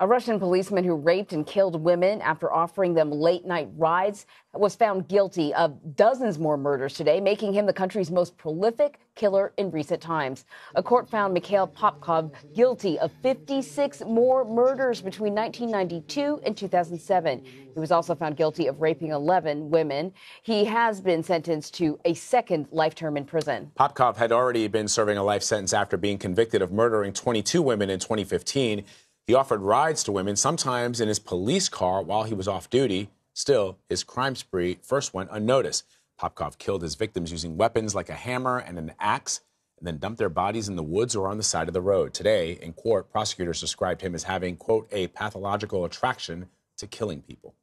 A Russian policeman who raped and killed women after offering them late night rides was found guilty of dozens more murders today, making him the country's most prolific killer in recent times. A court found Mikhail Popkov guilty of 56 more murders between 1992 and 2007. He was also found guilty of raping 11 women. He has been sentenced to a second life term in prison. Popkov had already been serving a life sentence after being convicted of murdering 22 women in 2015. He offered rides to women, sometimes in his police car while he was off duty. Still, his crime spree first went unnoticed. Popkov killed his victims using weapons like a hammer and an axe, and then dumped their bodies in the woods or on the side of the road. Today, in court, prosecutors described him as having, quote, a pathological attraction to killing people.